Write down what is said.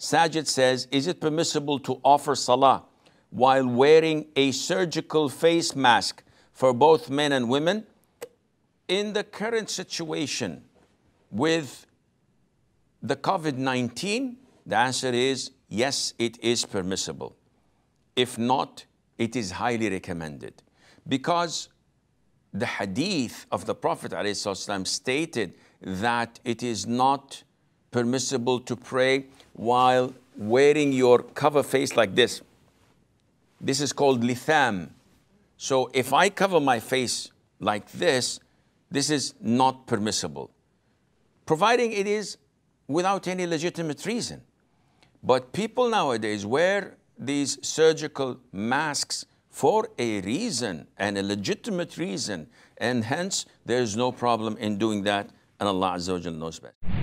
Sajid says, is it permissible to offer salah while wearing a surgical face mask for both men and women? In the current situation with the COVID-19, the answer is yes, it is permissible. If not, it is highly recommended because the hadith of the Prophet ﷺ stated that it is not permissible to pray while wearing your cover face like this. This is called litham. So if I cover my face like this, this is not permissible, providing it is without any legitimate reason. But people nowadays wear these surgical masks for a reason and a legitimate reason, and hence there is no problem in doing that, and Allah Azza wa knows best.